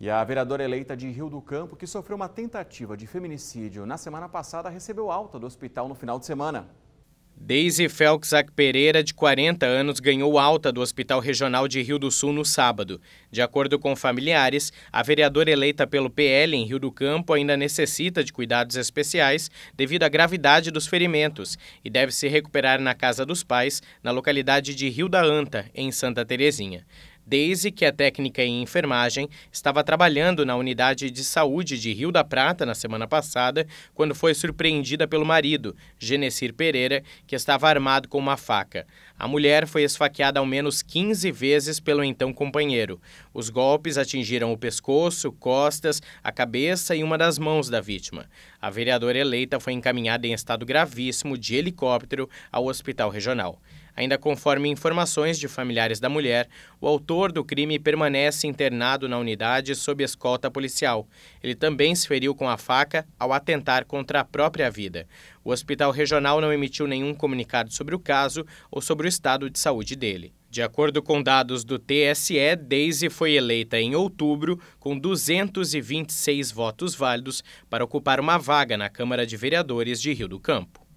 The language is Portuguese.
E a vereadora eleita de Rio do Campo, que sofreu uma tentativa de feminicídio na semana passada, recebeu alta do hospital no final de semana. Deise Felxac Pereira, de 40 anos, ganhou alta do Hospital Regional de Rio do Sul no sábado. De acordo com familiares, a vereadora eleita pelo PL em Rio do Campo ainda necessita de cuidados especiais devido à gravidade dos ferimentos e deve se recuperar na casa dos pais, na localidade de Rio da Anta, em Santa Terezinha desde que a técnica em enfermagem estava trabalhando na unidade de saúde de Rio da Prata na semana passada, quando foi surpreendida pelo marido, Genecir Pereira, que estava armado com uma faca. A mulher foi esfaqueada ao menos 15 vezes pelo então companheiro. Os golpes atingiram o pescoço, costas, a cabeça e uma das mãos da vítima. A vereadora eleita foi encaminhada em estado gravíssimo de helicóptero ao hospital regional. Ainda conforme informações de familiares da mulher, o autor autor do crime permanece internado na unidade sob escolta policial. Ele também se feriu com a faca ao atentar contra a própria vida. O hospital regional não emitiu nenhum comunicado sobre o caso ou sobre o estado de saúde dele. De acordo com dados do TSE, Daisy foi eleita em outubro com 226 votos válidos para ocupar uma vaga na Câmara de Vereadores de Rio do Campo.